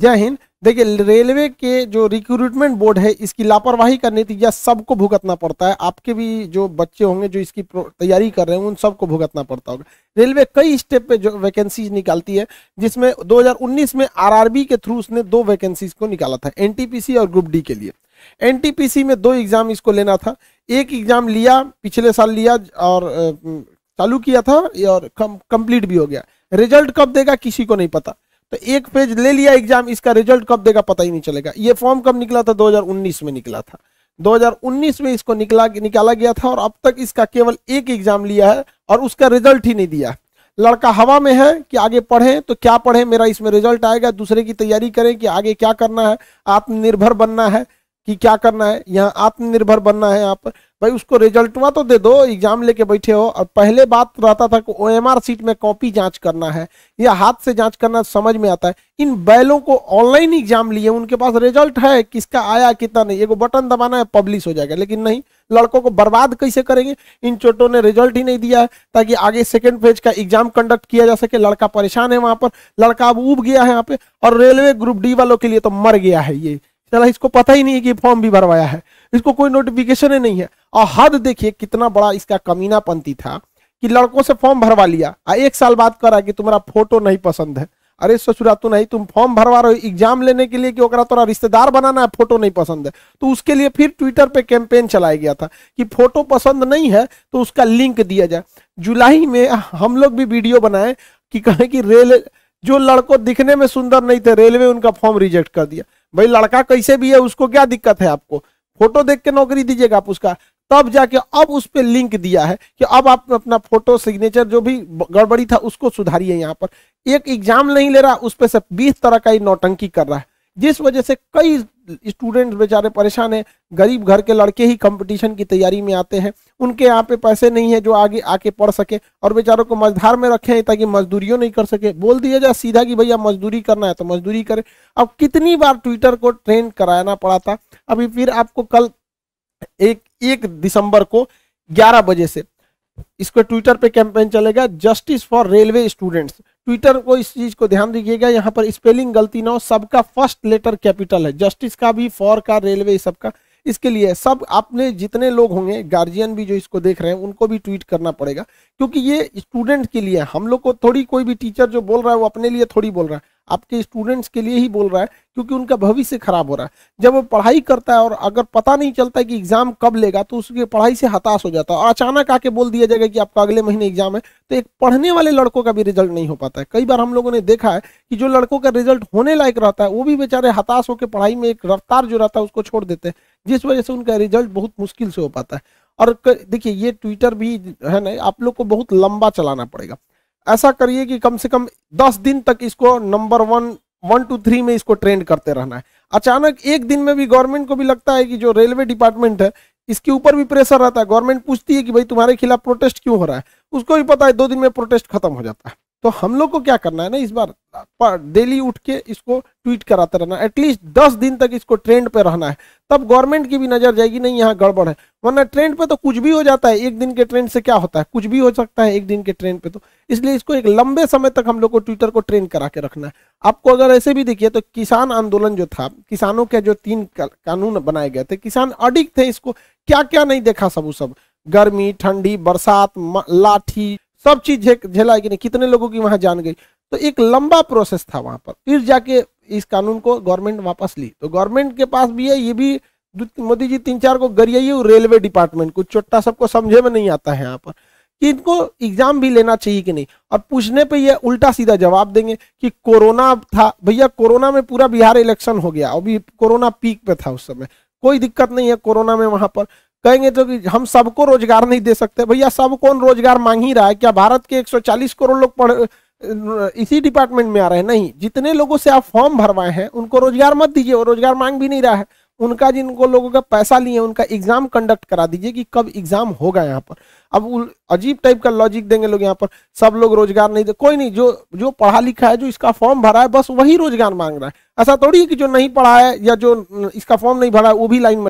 जय हिंद देखिए रेलवे के जो रिक्रूटमेंट बोर्ड है इसकी लापरवाही का नतीजा सबको भुगतना पड़ता है आपके भी जो बच्चे होंगे जो इसकी तैयारी कर रहे हैं उन सबको भुगतना पड़ता होगा रेलवे कई स्टेप पे जो वैकेंसीज निकालती है जिसमें 2019 में आरआरबी के थ्रू उसने दो वैकेंसीज को निकाला था एन और ग्रुप डी के लिए एन में दो एग्जाम इसको लेना था एक एग्जाम लिया पिछले साल लिया और चालू किया था और कंप्लीट भी हो गया रिजल्ट कब देगा किसी को नहीं पता तो एक पेज ले लिया एग्जाम इसका रिजल्ट कब देगा पता ही नहीं चलेगा ये फॉर्म कब निकला था 2019 में निकला था 2019 में इसको निकला निकाला गया था और अब तक इसका केवल एक एग्जाम लिया है और उसका रिजल्ट ही नहीं दिया लड़का हवा में है कि आगे पढ़ें तो क्या पढ़ें मेरा इसमें रिजल्ट आएगा दूसरे की तैयारी करें कि आगे क्या करना है आत्मनिर्भर बनना है कि क्या करना है यहाँ आत्मनिर्भर बनना है यहाँ पर भाई उसको रिजल्टवा तो दे दो एग्जाम लेके बैठे हो और पहले बात तो रहता था कि ओ सीट में कॉपी जांच करना है या हाथ से जांच करना समझ में आता है इन बैलों को ऑनलाइन एग्जाम लिए उनके पास रिजल्ट है किसका आया कितना नहीं एगो बटन दबाना है पब्लिश हो जाएगा लेकिन नहीं लड़कों को बर्बाद कैसे करेंगे इन चोटों ने रिजल्ट ही नहीं दिया है ताकि आगे सेकेंड फेज का एग्जाम कंडक्ट किया जा सके लड़का परेशान है वहां पर लड़का अब उब गया है यहाँ पे और रेलवे ग्रुप डी वालों के लिए तो मर गया है ये चला इसको पता ही नहीं है कि फॉर्म भी भरवाया है इसको कोई नोटिफिकेशन ही नहीं है और हद देखिए कितना बड़ा इसका कमीना पंथी था कि लड़कों से फॉर्म भरवा लिया और एक साल बाद करा कि तुम्हारा फोटो नहीं पसंद है अरे ससुरा तू नहीं तुम फॉर्म भरवा रहे हो एग्जाम लेने के लिए कि ओकरा तोरा रिश्तेदार बनाना है फोटो नहीं पसंद है तो उसके लिए फिर ट्विटर पे कैंपेन चलाया गया था कि फोटो पसंद नहीं है तो उसका लिंक दिया जाए जुलाई में हम लोग भी वीडियो बनाए कि कहें कि रेल जो लड़कों दिखने में सुंदर नहीं थे रेलवे उनका फॉर्म रिजेक्ट कर दिया भाई लड़का कैसे भी है उसको क्या दिक्कत है आपको फोटो देख के नौकरी दीजिएगा आप उसका तब जाके अब उस पर लिंक दिया है कि अब आप अपना फोटो सिग्नेचर जो भी गड़बड़ी था उसको सुधारिए यहाँ पर एक एग्जाम नहीं ले रहा उस पर से बीस तरह का ही नौटंकी कर रहा है जिस वजह से कई स्टूडेंट्स बेचारे परेशान हैं गरीब घर के लड़के ही कंपटीशन की तैयारी में आते हैं उनके यहाँ पे पैसे नहीं है जो आगे आके पढ़ सके और बेचारों को मजधार में रखे हैं ताकि मजदूरियों नहीं कर सके बोल दिया जाए सीधा कि भैया मजदूरी करना है तो मजदूरी करें अब कितनी बार ट्विटर को ट्रेंड कराना पड़ा था अभी फिर आपको कल एक एक दिसंबर को ग्यारह बजे से इसको ट्विटर पर कैंपेन चलेगा justice for railway students Twitter को इस चीज को ध्यान दीजिएगा यहाँ पर स्पेलिंग गलती ना हो सबका फर्स्ट लेटर कैपिटल है जस्टिस का भी फॉर का रेलवे सबका इसके लिए सब आपने जितने लोग होंगे गार्जियन भी जो इसको देख रहे हैं उनको भी ट्वीट करना पड़ेगा क्योंकि ये स्टूडेंट के लिए हम लोग को थोड़ी कोई भी टीचर जो बोल रहा है वो अपने लिए थोड़ी बोल रहा है आपके स्टूडेंट्स के लिए ही बोल रहा है क्योंकि उनका भविष्य खराब हो रहा है जब वो पढ़ाई करता है और अगर पता नहीं चलता है कि एग्जाम कब लेगा तो उसकी पढ़ाई से हताश हो जाता है और अचानक आके बोल दिया जाएगा कि आपका अगले महीने एग्जाम है तो एक पढ़ने वाले लड़कों का भी रिजल्ट नहीं हो पाता है कई बार हम लोगों ने देखा है कि जो लड़कों का रिजल्ट होने लायक रहता है वो भी बेचारे हताश होकर पढ़ाई में एक रफ्तार जो रहता है उसको छोड़ देते हैं जिस वजह से उनका रिजल्ट बहुत मुश्किल से हो पाता है और देखिए ये ट्विटर भी है ना आप लोग को बहुत लंबा चलाना पड़ेगा ऐसा करिए कि कम से कम दस दिन तक इसको number one one two three में इसको ट्रेंड करते रहना है अचानक एक दिन में भी गवर्नमेंट को भी लगता है कि जो रेलवे डिपार्टमेंट है इसके ऊपर भी प्रेशर रहता है गवर्नमेंट पूछती है कि भाई तुम्हारे खिलाफ प्रोटेस्ट क्यों हो रहा है उसको भी पता है दो दिन में प्रोटेस्ट खत्म हो जाता है तो हम लोग को क्या करना है ना इस बार डेली उठ के इसको ट्वीट कराते रहना एटलीस्ट दस दिन तक इसको ट्रेंड पे रहना है तब गवर्नमेंट की भी नजर जाएगी नहीं यहाँ गड़बड़ है वरना ट्रेंड पे तो कुछ भी हो जाता है एक दिन के ट्रेंड से क्या होता है कुछ भी हो सकता है एक दिन के ट्रेंड पे तो इसलिए इसको एक लंबे समय तक हम लोग को ट्विटर को ट्रेंड करा के रखना है आपको अगर ऐसे भी देखिए तो किसान आंदोलन जो था किसानों के जो तीन कानून बनाए गए थे किसान अडिक थे इसको क्या क्या नहीं देखा सब सब गर्मी ठंडी बरसात लाठी सब चीज झेला कि नहीं कितने लोगों की वहां जान गई तो एक लंबा प्रोसेस था वहां पर फिर जाके इस कानून को गवर्नमेंट वापस ली तो गवर्नमेंट के पास भी है ये भी मोदी जी तीन चार को गरियाई रेलवे डिपार्टमेंट को चोट्टा सबको समझे में नहीं आता है यहाँ पर कि इनको एग्जाम भी लेना चाहिए कि नहीं और पूछने पे ये उल्टा सीधा जवाब देंगे कि कोरोना था भैया कोरोना में पूरा बिहार इलेक्शन हो गया अभी कोरोना पीक पे था उस समय कोई दिक्कत नहीं है कोरोना में वहां पर कहेंगे तो कि हम सबको रोजगार नहीं दे सकते भैया सब कौन रोजगार मांग ही रहा है क्या भारत के 140 करोड़ लोग पढ़ इसी डिपार्टमेंट में आ रहे हैं नहीं जितने लोगों से आप फॉर्म भरवाए हैं उनको रोजगार मत दीजिए और रोजगार मांग भी नहीं रहा है उनका जिनको लोगों का पैसा लिए उनका एग्जाम कंडक्ट करा दीजिए कि कब एग्जाम होगा यहाँ पर अब अजीब टाइप का लॉजिक देंगे लोग यहाँ पर सब लोग रोजगार नहीं दे कोई नहीं जो जो पढ़ा लिखा है जो इसका फॉर्म भरा है बस वही रोजगार मांग रहा है ऐसा थोड़ी है कि जो नहीं पढ़ा है या जो इसका फॉर्म नहीं भरा है वो भी लाइन में